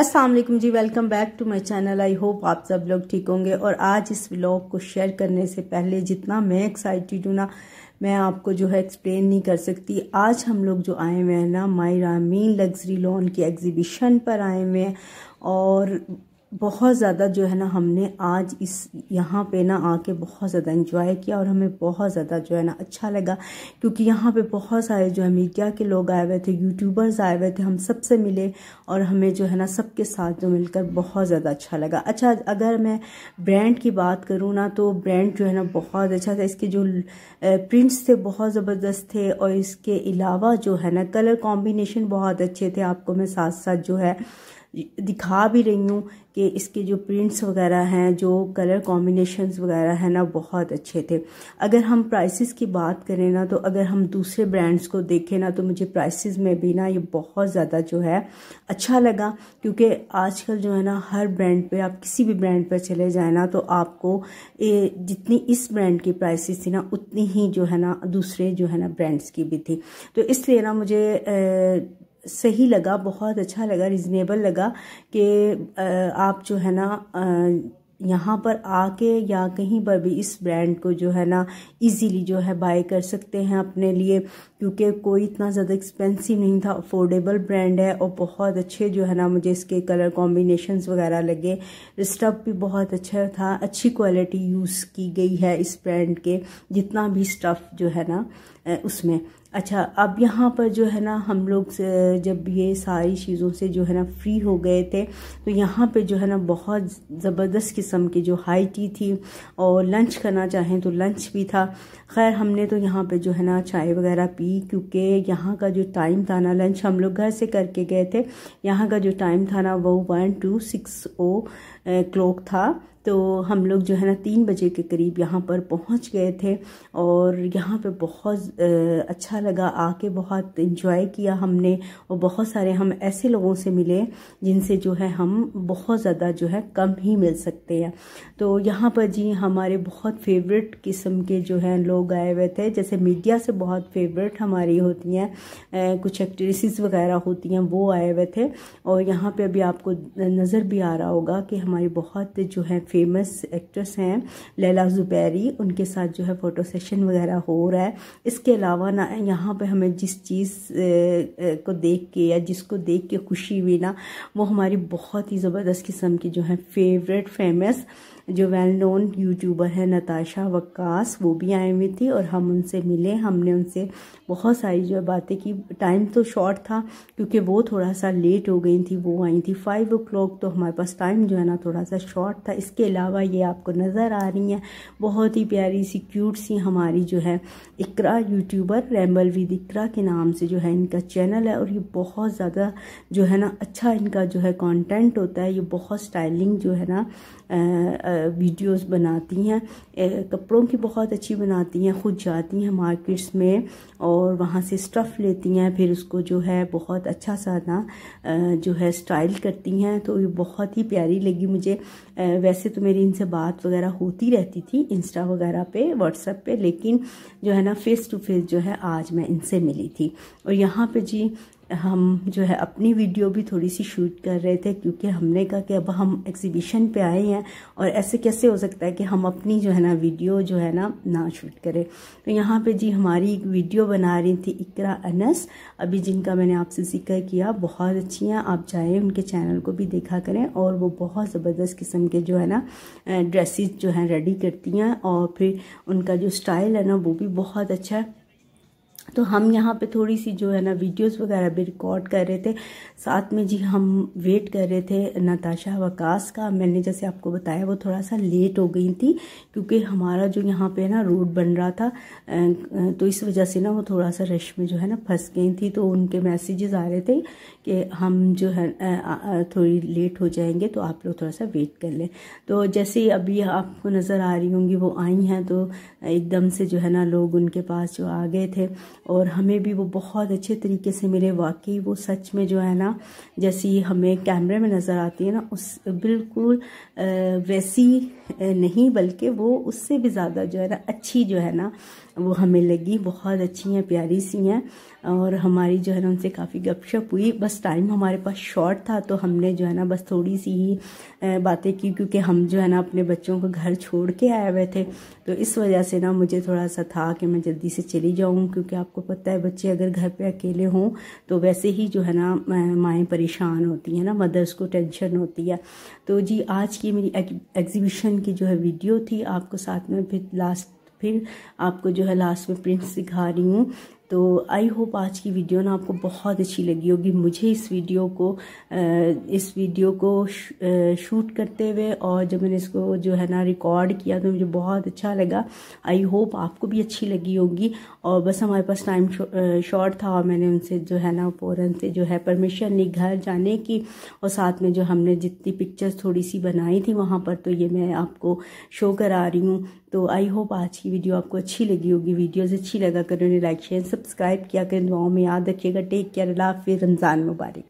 अस्सलाम वालेकुम जी welcome back to my channel I hope आप सब लोग ठीक होंगे और आज इस व्लॉग को शेयर करने से पहले जितना मैं एक्साइटेड हूँ ना मैं आपको जो है एक्सप्लेन नहीं कर सकती आज हम लोग जो आए हुए हैं ना माई रामीन लग्जरी लोन की एग्जीबिशन पर आए हुए हैं और बहुत ज़्यादा जो है ना हमने आज इस यहाँ पे ना आके बहुत ज़्यादा इन्जॉय किया और हमें बहुत ज़्यादा जो है ना अच्छा लगा क्योंकि यहाँ पे बहुत सारे जो है मीडिया के लोग आए हुए थे यूट्यूबर्स आए हुए थे हम सब से मिले और हमें जो है ना सबके साथ जो मिलकर बहुत ज़्यादा अच्छा लगा अच्छा अगर मैं ब्रांड की बात करूँ ना तो ब्रांड जो है ना बहुत अच्छा था इसके जो प्रिंट्स थे बहुत ज़बरदस्त थे और इसके अलावा जो है ना कलर कॉम्बिनेशन बहुत अच्छे थे आपको मैं साथ साथ जो है दिखा भी रही हूँ कि इसके जो प्रिंट्स वगैरह हैं जो कलर कॉम्बिनेशंस वगैरह हैं ना बहुत अच्छे थे अगर हम प्राइसेस की बात करें ना तो अगर हम दूसरे ब्रांड्स को देखें ना तो मुझे प्राइसेस में भी ना ये बहुत ज़्यादा जो है अच्छा लगा क्योंकि आजकल जो है ना हर ब्रांड पे आप किसी भी ब्रांड पर चले जाए ना तो आपको ए, जितनी इस ब्रांड की प्राइस थी ना उतनी ही जो है ना दूसरे जो है ना ब्रांड्स की भी थी तो इसलिए ना मुझे ए, सही लगा बहुत अच्छा लगा रिजनेबल लगा कि आप जो है ना यहाँ पर आके या कहीं पर भी इस ब्रांड को जो है ना इजीली जो है बाय कर सकते हैं अपने लिए क्योंकि कोई इतना ज़्यादा एक्सपेंसिव नहीं था अफोर्डेबल ब्रांड है और बहुत अच्छे जो है ना मुझे इसके कलर कॉम्बिनेशंस वगैरह लगे स्टफ भी बहुत अच्छा था अच्छी क्वालिटी यूज़ की गई है इस ब्रांड के जितना भी स्टफ़ जो है ना उसमें अच्छा अब यहाँ पर जो है ना हम लोग जब ये सारी चीज़ों से जो है ना फ्री हो गए थे तो यहाँ पे जो है ना बहुत ज़बरदस्त किस्म की जो हाई टी थी और लंच करना चाहें तो लंच भी था खैर हमने तो यहाँ पे जो है ना चाय वगैरह पी क्योंकि यहाँ का जो टाइम था ना लंच हम लोग घर से करके गए थे यहाँ का जो टाइम था ना वो one to six o'clock था तो हम लोग जो है ना तीन बजे के करीब यहाँ पर पहुँच गए थे और यहाँ पे बहुत अच्छा लगा आके बहुत इन्जॉय किया हमने और बहुत सारे हम ऐसे लोगों से मिले जिनसे जो है हम बहुत ज़्यादा जो है कम ही मिल सकते हैं तो यहाँ पर जी हमारे बहुत फेवरेट किस्म के जो हैं लोग आए हुए थे जैसे मीडिया से बहुत फेवरेट हमारी होती हैं कुछ एक्ट्रेसिस वगैरह होती हैं वो आए हुए थे और यहाँ पर अभी आपको नज़र भी आ रहा होगा कि हमारी बहुत जो है फेमस एक्ट्रेस हैं लैला ज़ुबैरी उनके साथ जो है फ़ोटो सेशन वगैरह हो रहा है इसके अलावा ना यहाँ पे हमें जिस चीज़ को देख के या जिसको देख के खुशी हुई ना वो हमारी बहुत ही ज़बरदस्त किस्म की जो है फेवरेट फेमस जो वेल नोन यूट्यूबर है नताशा वक्कास वो भी आए हुई थी और हम उनसे मिले हमने उनसे बहुत सारी जो बातें की टाइम तो शॉर्ट था क्योंकि वो थोड़ा सा लेट हो गई थी वो आई थी फाइव ओ तो हमारे पास टाइम जो है ना थोड़ा सा शॉर्ट था इसके अलावा ये आपको नज़र आ रही हैं बहुत ही प्यारी सी क्यूट सी हमारी जो है Iqra YouTuber ramble with Iqra के नाम से जो है इनका चैनल है और ये बहुत ज़्यादा जो है ना अच्छा इनका जो है कॉन्टेंट होता है ये बहुत स्टाइलिंग जो है ना आ, आ, वीडियोस बनाती हैं कपड़ों की बहुत अच्छी बनाती हैं खुद जाती हैं मार्केट्स में और वहाँ से स्टफ़ लेती हैं फिर उसको जो है बहुत अच्छा सा ना जो है स्टाइल करती हैं तो ये बहुत ही प्यारी लगी मुझे वैसे तो मेरी इनसे बात वगैरह होती रहती थी इंस्टा वगैरह पे व्हाट्सएप पर लेकिन जो है ना फ़ेस टू फेस जो है आज मैं इनसे मिली थी और यहाँ पर जी हम जो है अपनी वीडियो भी थोड़ी सी शूट कर रहे थे क्योंकि हमने कहा कि अब हम एग्जीबिशन पे आए हैं और ऐसे कैसे हो सकता है कि हम अपनी जो है ना वीडियो जो है ना ना शूट करें तो यहाँ पे जी हमारी एक वीडियो बना रही थी इकरा अनस अभी जिनका मैंने आपसे जिक्र किया बहुत अच्छी हैं आप जाएँ उनके चैनल को भी देखा करें और वो बहुत ज़बरदस्त किस्म के जो है ना ड्रेसिस जो है रेडी करती हैं और फिर उनका जो स्टाइल है ना वो भी बहुत अच्छा है तो हम यहाँ पे थोड़ी सी जो है ना वीडियोस वगैरह भी रिकॉर्ड कर रहे थे साथ में जी हम वेट कर रहे थे नताशा वकास का मैंने जैसे आपको बताया वो थोड़ा सा लेट हो गई थी क्योंकि हमारा जो यहाँ पे ना रोड बन रहा था तो इस वजह से ना वो थोड़ा सा रश में जो है ना फंस गई थी तो उनके मैसेजेस आ रहे थे कि हम जो है थोड़ी लेट हो जाएंगे तो आप लोग थोड़ा सा वेट कर लें तो जैसे अभी आपको नज़र आ रही होंगी वो आई हैं तो एकदम से जो है ना लोग उनके पास जो आ गए थे और हमें भी वो बहुत अच्छे तरीके से मिले वाकई वो सच में जो है ना जैसी हमें कैमरे में नज़र आती है ना उस बिल्कुल वैसी नहीं बल्कि वो उससे भी ज़्यादा जो है ना अच्छी जो है ना वो हमें लगी बहुत अच्छी हैं प्यारी सी हैं और हमारी जो है ना उनसे काफ़ी गपशप हुई बस टाइम हमारे पास शॉर्ट था तो हमने जो है ना बस थोड़ी सी ही बातें की क्योंकि हम जो है ना अपने बच्चों को घर छोड़ के आए हुए थे तो इस वजह से ना मुझे थोड़ा सा था कि मैं जल्दी से चली जाऊँ क्योंकि आप आपको पता है बच्चे अगर घर पे अकेले हों तो वैसे ही जो है ना माएँ परेशान होती हैं ना मदर्स को टेंशन होती है तो जी आज की मेरी एग्जीबिशन की जो है वीडियो थी आपको साथ में फिर लास्ट फिर आपको जो है लास्ट में प्रिंट्स दिखा रही हूँ तो आई होप आज की वीडियो ना आपको बहुत अच्छी लगी होगी मुझे इस वीडियो को इस वीडियो को शूट करते हुए और जब मैंने इसको जो है ना रिकॉर्ड किया तो मुझे बहुत अच्छा लगा आई होप आपको भी अच्छी लगी होगी और बस हमारे पास टाइम शॉर्ट था और मैंने उनसे जो है ना फ़ौरन से जो है परमिशन ली घर जाने की और साथ में जो हमने जितनी पिक्चर्स थोड़ी सी बनाई थी वहाँ पर तो ये मैं आपको शो करा रही हूँ तो आई होप आज की वीडियो आपको अच्छी लगी होगी वीडियोज़ अच्छी लगा करो लाइक शेयर सब्सक्राइब किया करें दुआओं में याद रखिएगा टेक केयर अल्लाह फिर रमज़ान मुबारक